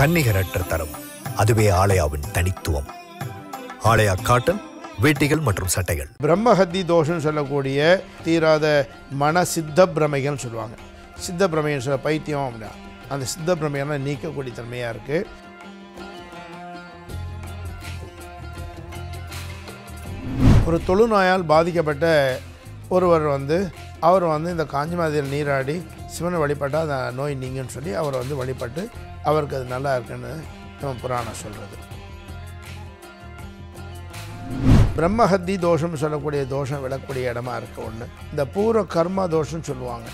தன்னிகரற்ற தரம் அதுவே ஆலயாவின் தனித்துவம் ஆலயா காட்டன் வேட்டிகள் மற்றும் சட்டைகள் பிரம்மஹத்தி தோஷம்னு சொல்லக்கூடிய தீராத மன சித்த பிரமைகள் சொல்லுவாங்க சித்த பிரமைன்னு சொல்ல பைத்தியம் அப்படின்னா அந்த சித்த பிரமையெல்லாம் நீக்கக்கூடிய தன்மையாக இருக்குது ஒரு தொழுநோயால் பாதிக்கப்பட்ட ஒருவர் வந்து அவர் வந்து இந்த காஞ்சிமாதியில் நீராடி சிவனை வழிபட்டால் அந்த நோய் நீங்கன்னு சொல்லி அவர் வந்து வழிபட்டு அவருக்கு அது நல்லா இருக்குன்னு நம்ம புராணம் சொல்கிறது பிரம்மஹத்தி தோஷம் சொல்லக்கூடிய தோஷம் விளக்கக்கூடிய இடமா இருக்க ஒன்று இந்த பூர்வ கர்ம தோஷம்னு சொல்லுவாங்க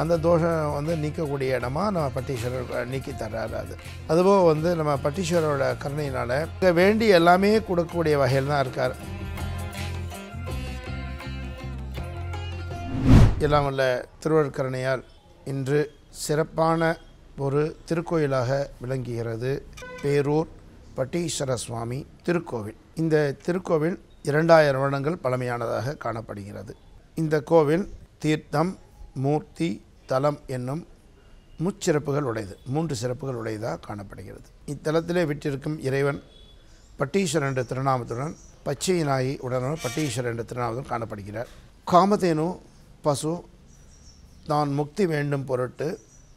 அந்த தோஷம் வந்து நீக்கக்கூடிய இடமா நம்ம பட்டீஸ்வரர் நீக்கி தர்றாரு அது அதுபோல் வந்து நம்ம பட்டீஸ்வரோட கருணையினால் இங்கே வேண்டி எல்லாமே கொடுக்கக்கூடிய வகையில் தான் இருக்கார் எல்லாம் வல்ல திருவருட்கருணையால் இன்று சிறப்பான ஒரு திருக்கோயிலாக விளங்குகிறது பேரூர் பட்டீஸ்வர சுவாமி திருக்கோவில் இந்த திருக்கோவில் இரண்டாயிரம் வருடங்கள் பழமையானதாக காணப்படுகிறது இந்த கோவில் தீர்த்தம் மூர்த்தி தலம் என்னும் முச்சிறப்புகள் உடையது மூன்று சிறப்புகள் உடையதாக காணப்படுகிறது இத்தலத்திலே விட்டிருக்கும் இறைவன் பட்டீஸ்வரர் என்ற திருநாமத்துடன் பச்சை நாயி உடனும் பட்டீஸ்வரர் என்ற திருநாமத்துடன் காணப்படுகிறார் காமதேனு பசு தான் முக்தி வேண்டும் பொருட்டு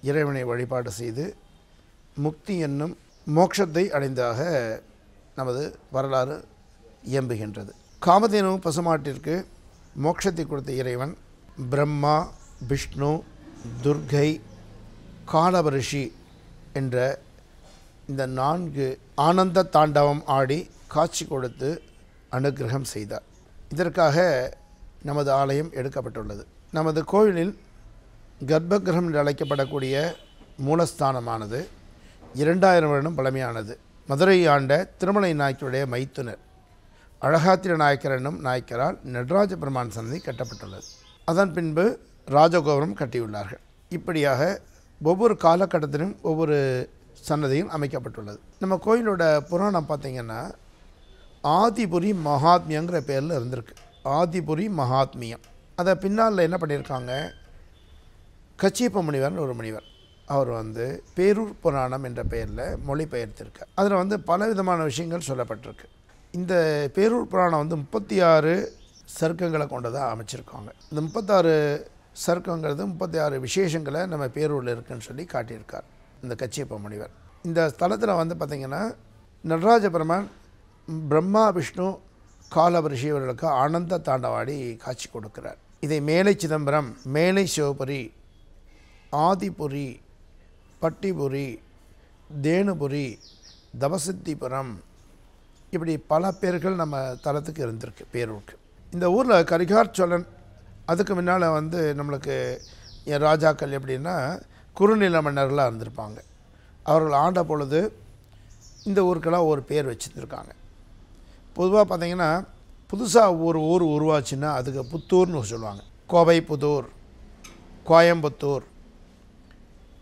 இறைவனை வழிபாடு செய்து முக்தி என்னும் மோட்சத்தை அடைந்தாக நமது வரலாறு இயம்புகின்றது காமதேனு பசுமாட்டிற்கு மோட்சத்தை கொடுத்த இறைவன் பிரம்மா விஷ்ணு துர்கை காலபரிஷி என்ற இந்த நான்கு ஆனந்த தாண்டவம் ஆடி காட்சி கொடுத்து அனுகிரகம் செய்தார் இதற்காக நமது ஆலயம் எடுக்கப்பட்டுள்ளது நமது கோயிலில் கர்ப்பகிரகம் என்று அழைக்கப்படக்கூடிய மூலஸ்தானமானது இரண்டாயிரம் வருடம் பழமையானது மதுரை ஆண்ட திருமலை நாயக்கருடைய மைத்துனர் அழகாத்திர நாயக்கர் என்னும் நாயக்கரால் நடராஜ பெருமான் சன்னதி கட்டப்பட்டுள்ளது அதன் பின்பு ராஜகோபுரம் கட்டியுள்ளார்கள் இப்படியாக ஒவ்வொரு காலகட்டத்திலும் ஒவ்வொரு சன்னதியும் அமைக்கப்பட்டுள்ளது நம்ம கோயிலோட புராணம் பார்த்திங்கன்னா ஆதிபுரி மகாத்மியங்கிற பேரில் இருந்திருக்கு ஆதிபுரி மகாத்மியம் அதை பின்னால் என்ன பண்ணியிருக்காங்க கச்சியப்ப முனிவர்னு ஒரு முனிவர் அவர் வந்து பேரூர் புராணம் என்ற பெயரில் மொழிபெயர்த்திருக்கு அதில் வந்து பல விதமான விஷயங்கள் சொல்லப்பட்டிருக்கு இந்த பேரூர் புராணம் வந்து முப்பத்தி ஆறு சர்க்கங்களை கொண்டதாக அமைச்சிருக்காங்க இந்த முப்பத்தாறு சர்க்கங்கிறது முப்பத்தி ஆறு விசேஷங்களை நம்ம பேரூரில் இருக்குன்னு சொல்லி காட்டியிருக்கார் இந்த கச்சியப்ப முனிவர் இந்த ஸ்தலத்தில் வந்து பார்த்திங்கன்னா நடராஜ பிரம்மா விஷ்ணு காலபரிஷி இவர்களுக்கு ஆனந்த தாண்டவாடி காட்சி கொடுக்கிறார் இதை மேலை சிதம்பரம் மேலை சிவபுரி ஆதிபுரி பட்டிபுரி தேனுபுரி தவசித்திபுரம் இப்படி பல பேர்கள் நம்ம தலத்துக்கு இருந்திருக்கு பேரூருக்கு இந்த ஊரில் கரிகார் சோழன் அதுக்கு முன்னால் வந்து நம்மளுக்கு என் ராஜாக்கள் எப்படின்னா குறுநில மன்னர்களாக இருந்திருப்பாங்க அவர்கள் ஆண்ட பொழுது இந்த ஊருக்கெல்லாம் ஒரு பேர் வச்சுருந்துருக்காங்க பொதுவாக பார்த்திங்கன்னா புதுசாக ஒரு ஊர் உருவாச்சுன்னா அதுக்கு புத்தூர்னு சொல்லுவாங்க கோவை புதூர் கோயம்புத்தூர்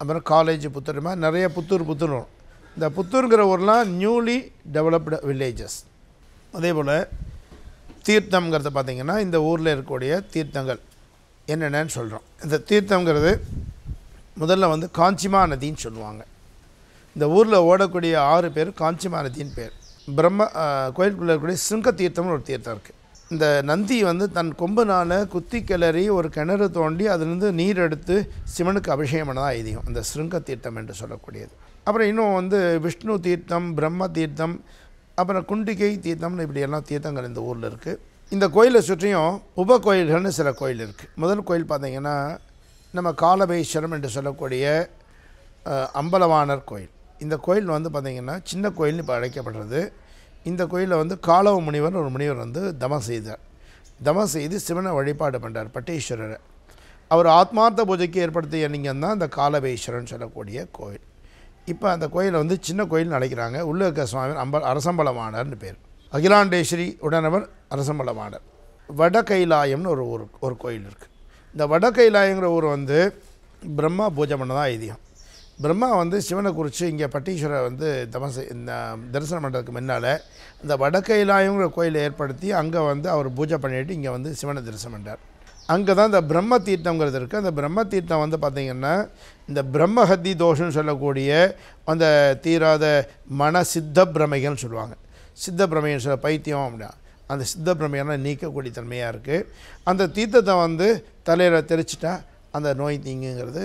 அப்புறம் காலேஜ் புத்தூர் மாதிரி நிறைய புத்தூர் புத்தூர் இந்த புத்தூருங்கிற ஊர்லாம் நியூலி டெவலப்டு வில்லேஜஸ் அதே போல் தீர்த்தம்ங்கிறத பார்த்திங்கன்னா இந்த ஊரில் இருக்கக்கூடிய தீர்த்தங்கள் என்னென்னு சொல்கிறோம் இந்த தீர்த்தங்கிறது முதல்ல வந்து காஞ்சிமா நதின்னு சொல்லுவாங்க இந்த ஊரில் ஓடக்கூடிய ஆறு பேர் காஞ்சிமா நதின்னு பேர் பிரம்ம கோயிலுக்குள்ளே இருக்கக்கூடிய சிங்க தீர்த்தம்னு ஒரு தீர்த்தம் இருக்குது இந்த நந்தி வந்து தன் கொம்புனால் குத்தி கிளறி ஒரு கிணறு தோண்டி அதுலேருந்து நீர் எடுத்து சிவனுக்கு அபிஷேகம் தான் ஐதீகம் அந்த சிருங்க தீர்த்தம் என்று சொல்லக்கூடியது அப்புறம் இன்னும் வந்து விஷ்ணு தீர்த்தம் பிரம்ம தீர்த்தம் அப்புறம் குண்டிகை தீர்த்தம்னு இப்படி எல்லாம் தீர்த்தங்கள் இந்த ஊரில் இருக்குது இந்த கோயிலை சுற்றியும் உப கோயில்கள்னு சில கோயில் இருக்குது முதல் கோயில் பார்த்திங்கன்னா நம்ம காலபேஸ்வரம் என்று சொல்லக்கூடிய அம்பலவாணர் கோயில் இந்த கோயில் வந்து பார்த்திங்கன்னா சின்ன கோயில்னு இப்போ அழைக்கப்படுறது இந்த கோயிலில் வந்து காலவ முனிவர் ஒரு முனிவர் வந்து தமம் செய்தார் தமம் செய்து சிவனை வழிபாடு பண்ணுறார் பட்டீஸ்வரரை அவர் ஆத்மார்த்த பூஜைக்கு ஏற்படுத்திய நீங்கள் தான் இந்த காலவேஸ்வரன் சொல்லக்கூடிய கோயில் இப்போ அந்த கோயிலை வந்து சின்ன கோயில்னு நடக்கிறாங்க உள்ளே இருக்க சுவாமி அம்ப அரசம்பலமானர்னு பேர் அகிலாண்டேஸ்வரி உடனவர் அரசம்பலமானர் வட கைலாயம்னு ஒரு ஊர் ஒரு கோயில் இருக்குது இந்த வட கைலாயங்கிற ஊர் வந்து பிரம்மா பூஜை பண்ண தான் ஐதியம் பிரம்மா வந்து சிவனை குறித்து இங்கே பட்டீஸ்வரர் வந்து தமச இந்த தரிசனம் பண்ணுறதுக்கு முன்னால் இந்த வடக்கையிலாயுங்கிற கோயிலை ஏற்படுத்தி அங்கே வந்து அவர் பூஜை பண்ணிவிட்டு இங்கே வந்து சிவனை தரிசனம் பண்ணார் அங்கே தான் இந்த பிரம்ம தீர்த்தங்கிறது இருக்குது அந்த பிரம்ம தீர்த்தம் வந்து பார்த்திங்கன்னா இந்த பிரம்மஹத்தி தோஷம்னு சொல்லக்கூடிய அந்த தீராத மன சித்த பிரமைகள்னு சொல்லுவாங்க சித்த பிரமைகள் சொல்ல பைத்தியம் அப்படின்னா அந்த சித்த பிரமையெல்லாம் நீக்கக்கூடிய தன்மையாக இருக்குது அந்த தீர்த்தத்தை வந்து தலையில் தெரிச்சிட்டா அந்த நோய் தீங்குங்கிறது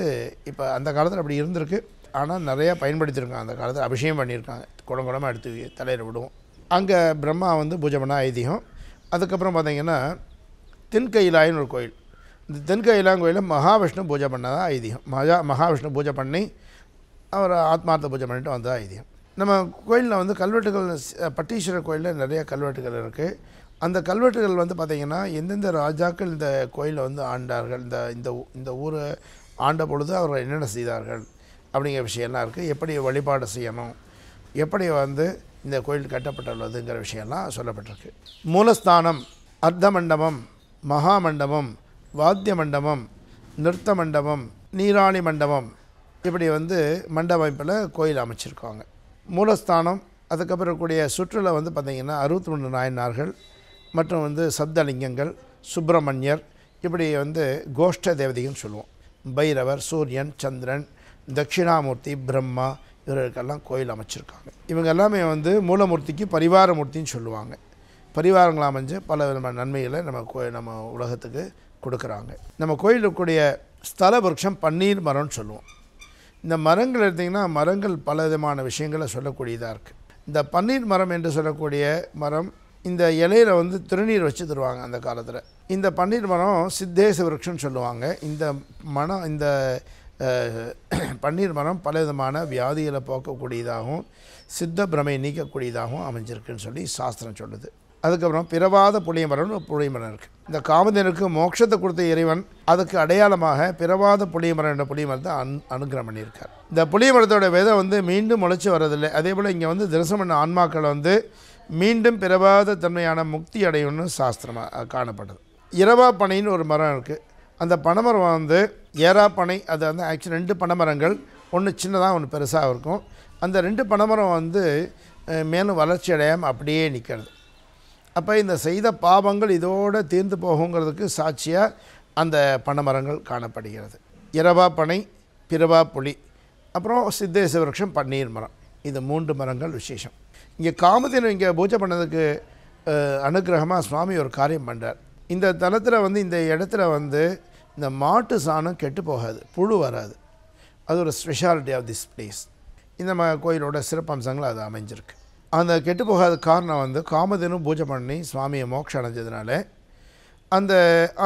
இப்போ அந்த காலத்தில் அப்படி இருந்திருக்கு ஆனால் நிறையா பயன்படுத்தியிருக்காங்க அந்த காலத்தில் அபிஷேகம் பண்ணியிருக்காங்க குடம் குடமாக எடுத்து தலையில் விடுவோம் அங்கே பிரம்மா வந்து பூஜை பண்ண ஐதீகம் அதுக்கப்புறம் பார்த்திங்கன்னா தென்கைலாயின்னு ஒரு கோயில் இந்த தென்கையிலான் கோயிலில் மகாவிஷ்ணு பூஜை பண்ணாதான் ஐதீகம் மகா மகாவிஷ்ணு பூஜை பண்ணி அவர் ஆத்மார்த்த பூஜை பண்ணிட்டு வந்தால் ஐதியம் நம்ம கோயிலில் வந்து கல்வெட்டுகள் பட்டீஸ்வரர் கோயிலில் நிறைய கல்வெட்டுகள் இருக்குது அந்த கல்வெட்டுகள் வந்து பார்த்திங்கன்னா எந்தெந்த ராஜாக்கள் இந்த கோயிலை வந்து ஆண்டார்கள் இந்த இந்த இந்த ஊரை ஆண்ட பொழுது அவர்கள் என்னென்ன செய்தார்கள் அப்படிங்கிற விஷயம்லாம் இருக்குது எப்படி வழிபாடு செய்யணும் எப்படி வந்து இந்த கோயில் கட்டப்பட்டுள்ளதுங்கிற விஷயம்லாம் சொல்லப்பட்டிருக்கு மூலஸ்தானம் அர்த்த மண்டபம் மகா மண்டபம் வாத்திய மண்டபம் நிறுத்த மண்டபம் நீராணி மண்டபம் இப்படி வந்து மண்டபமைப்பில் கோயில் அமைச்சிருக்காங்க மூலஸ்தானம் அதுக்கப்புறம் சுற்றுலா வந்து பார்த்திங்கன்னா அறுபத்தி மூணு நாயனார்கள் மற்றும் வந்து சப்தலிங்கங்கள் சுப்பிரமணியர் இப்படி வந்து கோஷ்ட தேவதைன்னு சொல்லுவோம் பைரவர் சூரியன் சந்திரன் தட்சிணாமூர்த்தி பிரம்மா இவர்களுக்கெல்லாம் கோயில் அமைச்சிருக்காங்க இவங்க எல்லாமே வந்து மூலமூர்த்திக்கு பரிவார மூர்த்தின்னு சொல்லுவாங்க பரிவாரங்கள் அமைஞ்சு பல விதமான நன்மைகளை நம்ம கோ நம்ம உலகத்துக்கு கொடுக்குறாங்க நம்ம கோயிலுக்குடைய ஸ்தல விருட்சம் பன்னீர் மரம்னு சொல்லுவோம் இந்த மரங்கள் எடுத்திங்கன்னா மரங்கள் பல விதமான விஷயங்களை சொல்லக்கூடியதாக இருக்குது இந்த பன்னீர் மரம் என்று சொல்லக்கூடிய மரம் இந்த இலையில் வந்து திருநீர் வச்சு தருவாங்க அந்த காலத்தில் இந்த பன்னீர் மரம் சித்தேச விரக்ஷன்னு சொல்லுவாங்க இந்த மனம் இந்த பன்னீர் மரம் பல விதமான வியாதிகளை போக்கக்கூடியதாகவும் சித்த பிரமை நீக்கக்கூடியதாகவும் அமைஞ்சிருக்குன்னு சொல்லி சாஸ்திரம் சொல்லுது அதுக்கப்புறம் பிறவாத புளிய மரம்னு புளிய மரம் இருக்குது இந்த காமதேனுக்கு மோட்சத்தை கொடுத்த இறைவன் அதுக்கு அடையாளமாக பிறவாத புளிய மரம் என்ற புளிய மரத்தை அன் அனுகிரகம் பண்ணியிருக்கார் இந்த புளிய மரத்தோடய விதை வந்து மீண்டும் முளைச்சி வரதில்லை அதே போல் இங்கே வந்து திரசமண்ண ஆன்மாக்கள் வந்து மீண்டும் பிறவாத தன்மையான முக்தி அடையணும்னு சாஸ்திரமாக காணப்படுது இரவா பனைன்னு ஒரு மரம் இருக்குது அந்த பனைமரம் வந்து ஏரா பனை அது வந்து ஆக்சுவலி ரெண்டு பனைமரங்கள் ஒன்று சின்னதாக ஒன்று பெருசாக இருக்கும் அந்த ரெண்டு பனைமரம் வந்து மேலும் வளர்ச்சி அடையாமல் அப்படியே நிற்கிறது அப்போ இந்த செய்த பாவங்கள் இதோடு தீர்ந்து போகுங்கிறதுக்கு சாட்சியாக அந்த பனைமரங்கள் காணப்படுகிறது இரவா பனை பிறவா புலி அப்புறம் சித்தேச விரக்ஷம் பன்னீர் மரம் இது மூன்று மரங்கள் விசேஷம் இங்கே காமதேனு இங்கே பூஜை பண்ணதுக்கு அனுகிரகமாக சுவாமி ஒரு காரியம் பண்ணுறார் இந்த தளத்தில் வந்து இந்த இடத்துல வந்து இந்த மாட்டு சாணம் கெட்டு போகாது புழு வராது அது ஒரு ஸ்பெஷாலிட்டி ஆஃப் திஸ் பிளேஸ் இந்த மாதிரி கோயிலோட சிறப்பம்சங்கள் அது அமைஞ்சிருக்கு அந்த கெட்டு போகாத காரணம் வந்து காமதேனும் பூஜை பண்ணி சுவாமியை மோட்சம் அடைஞ்சதுனால அந்த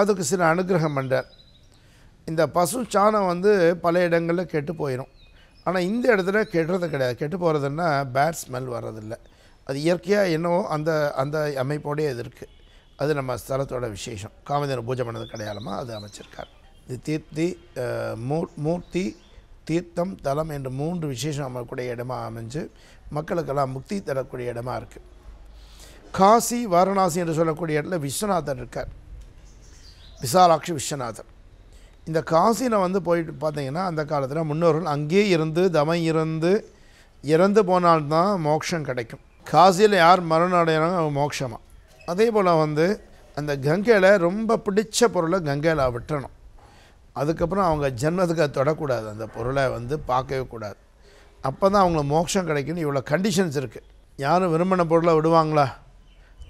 அதுக்கு சில அனுகிரகம் பண்ணுறார் இந்த பசு சாணம் வந்து பல இடங்களில் கெட்டு போயிடும் ஆனால் இந்த இடத்துல கெட்டுறது கிடையாது கெட்டு போகிறதுன்னா பேட் ஸ்மெல் வர்றதில்லை அது இயற்கையாக என்னவோ அந்த அந்த அமைப்போடே இது இருக்குது அது நம்ம ஸ்தலத்தோட விசேஷம் காமதேவன் பூஜை பண்ணது கிடையாலமாக அது அமைச்சிருக்கார் இது தீர்த்தி மூர்த்தி தீர்த்தம் தலம் என்ற மூன்று விசேஷம் அமைக்கக்கூடிய இடமா அமைஞ்சு மக்களுக்கெல்லாம் முக்தி தரக்கூடிய இடமா இருக்குது காசி வாரணாசி என்று சொல்லக்கூடிய இடத்துல விஸ்வநாதன் இருக்கார் விசாலாட்சி விஸ்வநாதன் இந்த காசியில் வந்து போயிட்டு பார்த்தீங்கன்னா அந்த காலத்தில் முன்னோர்கள் அங்கேயே இருந்து தமம் இருந்து இறந்து போனால்தான் மோட்சம் கிடைக்கும் காசியில் யார் மரணம் அடைகிறாங்க அவங்க மோட்சமாக அதே போல் வந்து அந்த கங்கையில் ரொம்ப பிடிச்ச பொருளை கங்கையில் விட்டணும் அதுக்கப்புறம் அவங்க ஜென்மத்துக்கு அதை தொடக்கூடாது அந்த பொருளை வந்து பார்க்கவே கூடாது அப்போ தான் அவங்களுக்கு மோட்சம் கிடைக்குன்னு இவ்வளோ கண்டிஷன்ஸ் இருக்குது யாரும் விரும்பின பொருளை விடுவாங்களா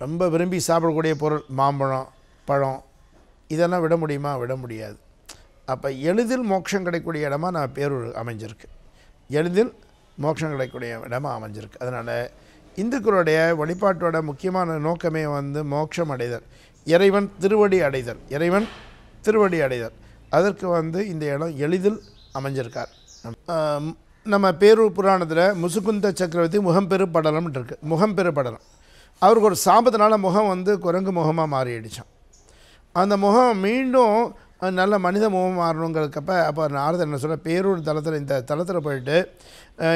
ரொம்ப விரும்பி சாப்பிடக்கூடிய பொருள் மாம்பழம் பழம் இதெல்லாம் விட முடியுமா விட முடியாது அப்போ எளிதில் மோட்சம் கிடைக்கக்கூடிய இடமா நான் பேர் அமைஞ்சிருக்கு எளிதில் மோட்சம் கிடைக்கக்கூடிய இடமா அமைஞ்சிருக்கு அதனால் இந்துக்களுடைய வழிபாட்டோட முக்கியமான நோக்கமே வந்து மோட்சம் அடைதல் இறைவன் திருவடி அடைதல் இறைவன் திருவடி அடைதல் அதற்கு வந்து இந்த இடம் எளிதில் அமைஞ்சிருக்கார் நம்ம பேரூர் புராணத்தில் முசுகுந்த சக்கரவர்த்தி முகம்பெரு படலம்னு இருக்குது முகம்பெரு படலம் அவருக்கு ஒரு சாபத்தினால முகம் வந்து குரங்கு முகமாக மாறிடுச்சான் அந்த முகம் மீண்டும் நல்ல மனித முகம் மாறணுங்கிறதுக்கப்ப அப்போ நாரதர் என்ன சொல்ல பேரூர் தளத்தில் இந்த தளத்தில் போயிட்டு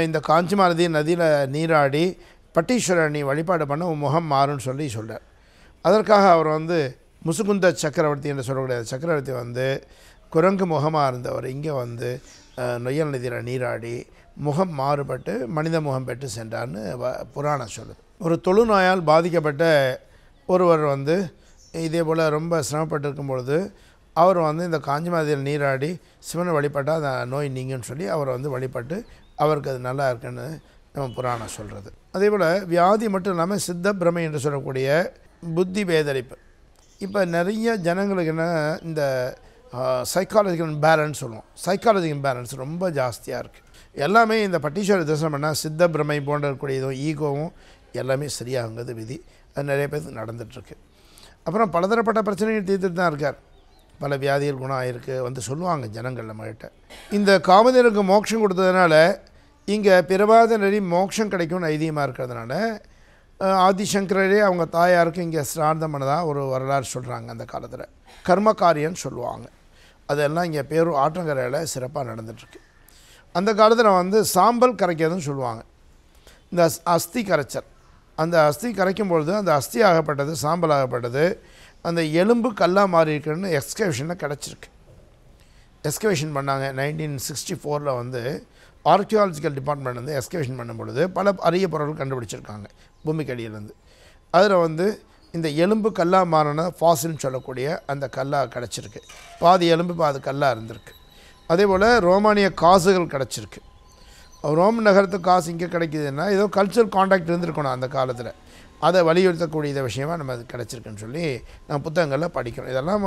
இந்த காஞ்சிமாரதி நதியில் நீராடி பட்டீஸ்வரனி வழிபாடு பண்ண உன் முகம் மாறும்னு சொல்லி சொல்கிறார் அதற்காக அவர் வந்து முசுகுந்த சக்கரவர்த்தி என்று சொல்லக்கூடிய சக்கரவர்த்தி வந்து குரங்கு முகமாக இருந்தவர் இங்கே வந்து நொய்யல் நதியில் நீராடி முகம் மாறுபட்டு மனித முகம் பெற்று சென்றார்னு புராணம் சொல்லுது ஒரு தொழுநோயால் பாதிக்கப்பட்ட ஒருவர் வந்து இதே போல் ரொம்ப சிரமப்பட்டு பொழுது அவர் வந்து இந்த காஞ்சிமாதியில் நீராடி சிவனை வழிபட்டால் அந்த நோய் நீங்கன்னு சொல்லி அவரை வந்து வழிபட்டு அவருக்கு அது நல்லா இருக்குன்னு நம்ம புராணம் சொல்கிறது அதே போல் வியாதி மட்டும் இல்லாமல் சித்த பிரமை என்று சொல்லக்கூடிய புத்தி வேதரிப்பு இப்போ நிறைய ஜனங்களுக்கு என்ன இந்த சைக்காலஜிக்கல் பேலன்ஸ் சொல்லுவோம் சைக்காலஜிக்கல் பேலன்ஸ் ரொம்ப ஜாஸ்தியாக இருக்குது எல்லாமே இந்த பட்டீஸ்வரர் தரிசனம் பண்ணால் சித்த பிரமை போன்ற இதுவும் ஈகோவும் எல்லாமே சரியாகுங்கிறது விதி அது நிறைய பேருக்கு நடந்துகிட்ருக்கு அப்புறம் பலதரப்பட்ட பிரச்சனைகள் தீர்த்துட்டு தான் இருக்கார் பல வியாதிகள் குணம் ஆகிருக்கு வந்து சொல்லுவாங்க ஜனங்கள் நம்மகிட்ட இந்த காமதேனுக்கு மோட்சம் கொடுத்ததுனால இங்கே பிரபாத நெறி மோட்சம் கிடைக்கும்னு ஐதீகமாக இருக்கிறதுனால ஆதிசங்கரே அவங்க தாயாருக்கு இங்கே ஸ்ரார்த்தம் பண்ணதாக ஒரு வரலாறு சொல்கிறாங்க அந்த காலத்தில் கர்மகாரியன்னு சொல்லுவாங்க அதெல்லாம் இங்கே பேரும் ஆற்றங்கரையில் சிறப்பாக நடந்துட்டுருக்கு அந்த காலத்தில் வந்து சாம்பல் கரைக்கிறதுன்னு சொல்லுவாங்க இந்த அஸ்தி கரைச்சல் அந்த அஸ்தி கரைக்கும் பொழுது அந்த அஸ்தி ஆகப்பட்டது சாம்பல் ஆகப்பட்டது அந்த எலும்பு கல்லாக மாறி இருக்குன்னு எக்ஸ்கவேஷனில் கிடச்சிருக்கு எக்ஸ்கவேஷன் பண்ணாங்க நைன்டீன் சிக்ஸ்டி ஃபோரில் வந்து ஆர்கியாலஜிக்கல் டிபார்ட்மெண்ட் வந்து எக்ஸ்கவேஷன் பண்ணும் பொழுது பல அரிய பொருட்கள் கண்டுபிடிச்சிருக்காங்க பூமிக்கடியிலேருந்து அதில் வந்து இந்த எலும்பு கல்லாக மாறின ஃபாசில்னு சொல்லக்கூடிய அந்த கல்லாக கிடச்சிருக்கு பாதி எலும்பு பாதி கல்லாக இருந்திருக்கு அதே போல் ரோமானிய காசுகள் கிடச்சிருக்கு ரோம் நகரத்து காசு இங்கே கிடைக்கிதுன்னா ஏதோ கல்ச்சரல் காண்டாக்ட் இருந்திருக்கணும் அந்த காலத்தில் அதை வலியுறுத்தக்கூடிய விஷயமாக நம்ம அது கிடச்சிருக்குன்னு சொல்லி நம்ம புத்தகங்களில் படிக்கிறோம் இதெல்லாம்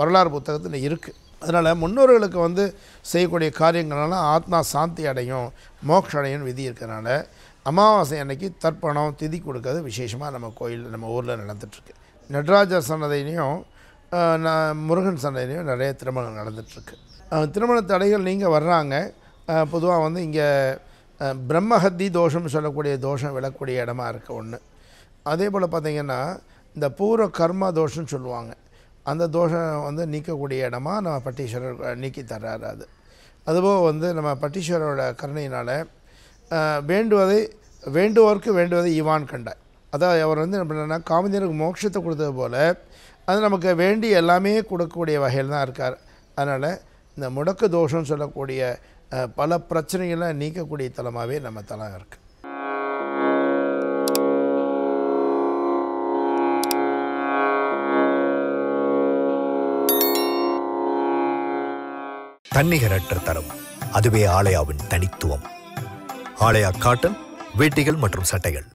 வரலாறு புத்தகத்தில் இருக்குது அதனால் முன்னோர்களுக்கு வந்து செய்யக்கூடிய காரியங்கள்லாம் ஆத்மா சாந்தி அடையும் மோக்ஷ அடையும் விதி இருக்கிறனால அமாவாசை அன்னைக்கு தர்ப்பணம் திதி கொடுக்கறது விசேஷமாக நம்ம கோயில் நம்ம ஊரில் நடந்துகிட்ருக்கு நடராஜர் சன்னதியிலையும் முருகன் சன்னதையும் நிறைய திருமணம் நடந்துகிட்ருக்கு திருமண தடைகள் நீங்கள் வர்றாங்க பொதுவாக வந்து இங்கே பிரம்மஹத்தி தோஷம்னு சொல்லக்கூடிய தோஷம் விழக்கூடிய இடமா இருக்குது ஒன்று அதே போல் பார்த்திங்கன்னா இந்த பூர்வ கர்மா தோஷம்னு சொல்லுவாங்க அந்த தோஷம் வந்து நீக்கக்கூடிய இடமா நம்ம பட்டீஸ்வரர் நீக்கி தர்றாரு அது அதுபோல் வந்து நம்ம பட்டீஸ்வரோட கருணையினால் வேண்டுவதை வேண்டுவோருக்கு வேண்டுவதை இவான் கண்டாய் அதாவது அவர் வந்து என்ன பண்ணா காமதியருக்கு மோட்சத்தை கொடுத்தது போல் அது நமக்கு வேண்டி எல்லாமே கொடுக்கக்கூடிய வகையில் தான் இருக்கார் அதனால் இந்த முடக்கு தோஷம்னு சொல்லக்கூடிய பல பிரச்சனைகளை நீக்கக்கூடிய தலமாகவே நம்ம தலம் இருக்குது தன்னிகரற்ற தரம் அதுவே ஆலயாவின் தனித்துவம் ஆலயா காட்டன் வேட்டிகள் மற்றும் சட்டைகள்